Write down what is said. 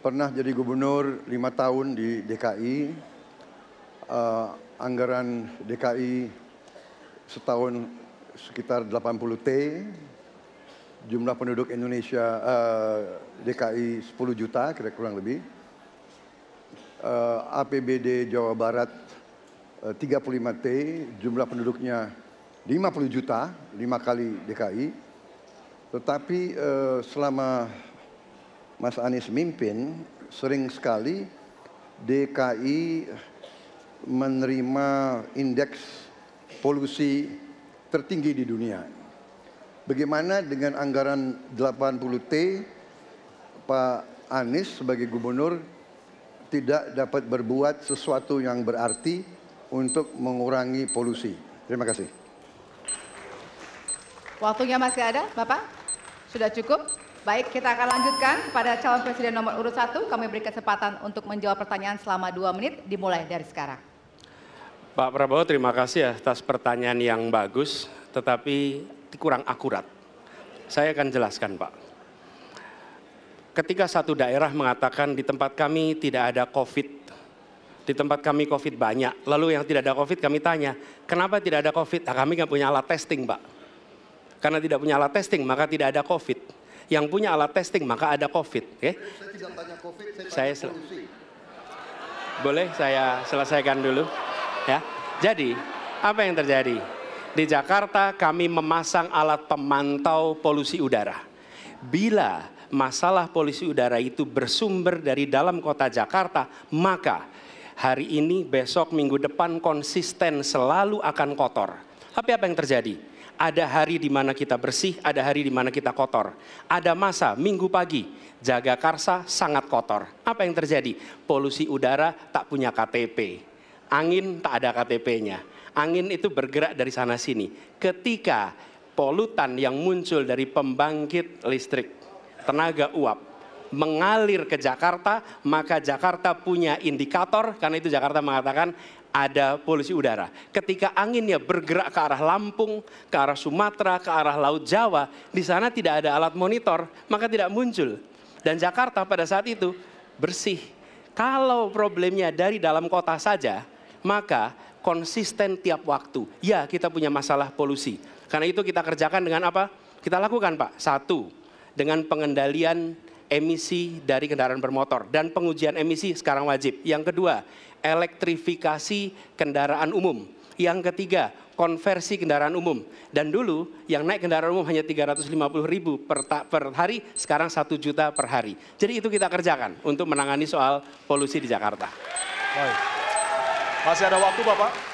pernah jadi gubernur lima tahun di DKI. Uh, eh, anggaran DKI setahun sekitar 80 T. Jumlah penduduk Indonesia uh, DKI 10 juta kira kurang lebih. Uh, eh, APBD Jawa Barat eh, uh, 35 T, jumlah penduduknya 50 juta, lima kali DKI. Tetapi uh, selama Mas Anies mimpin, sering sekali DKI menerima indeks polusi tertinggi di dunia. Bagaimana dengan anggaran 80T, Pak Anies sebagai gubernur tidak dapat berbuat sesuatu yang berarti untuk mengurangi polusi. Terima kasih. Waktunya masih ada, Bapak? Sudah cukup? Baik, kita akan lanjutkan kepada calon presiden nomor urut satu. Kami beri kesempatan untuk menjawab pertanyaan selama dua menit, dimulai dari sekarang. Pak Prabowo, terima kasih ya atas pertanyaan yang bagus, tetapi kurang akurat. Saya akan jelaskan, Pak. Ketika satu daerah mengatakan di tempat kami tidak ada COVID, di tempat kami COVID banyak. Lalu yang tidak ada COVID kami tanya, kenapa tidak ada COVID? Nah, kami nggak punya alat testing, Pak. Karena tidak punya alat testing, maka tidak ada COVID yang punya alat testing maka ada COVID. Okay? Saya tidak tanya COVID, saya, saya Boleh saya selesaikan dulu? Ya. Jadi, apa yang terjadi? Di Jakarta kami memasang alat pemantau polusi udara. Bila masalah polusi udara itu bersumber dari dalam kota Jakarta, maka hari ini, besok, minggu depan konsisten selalu akan kotor. Tapi apa yang terjadi? Ada hari di mana kita bersih, ada hari di mana kita kotor. Ada masa minggu pagi, jaga karsa sangat kotor. Apa yang terjadi? Polusi udara tak punya KTP. Angin tak ada KTP-nya. Angin itu bergerak dari sana sini. Ketika polutan yang muncul dari pembangkit listrik, tenaga uap, mengalir ke Jakarta, maka Jakarta punya indikator, karena itu Jakarta mengatakan ada polusi udara. Ketika anginnya bergerak ke arah Lampung, ke arah Sumatera, ke arah Laut Jawa, di sana tidak ada alat monitor, maka tidak muncul. Dan Jakarta pada saat itu bersih. Kalau problemnya dari dalam kota saja, maka konsisten tiap waktu. Ya, kita punya masalah polusi. Karena itu kita kerjakan dengan apa? Kita lakukan Pak, satu, dengan pengendalian emisi dari kendaraan bermotor dan pengujian emisi sekarang wajib. Yang kedua, elektrifikasi kendaraan umum. Yang ketiga, konversi kendaraan umum. Dan dulu yang naik kendaraan umum hanya 350 ribu per, per hari, sekarang 1 juta per hari. Jadi itu kita kerjakan untuk menangani soal polusi di Jakarta. Baik. Masih ada waktu Bapak?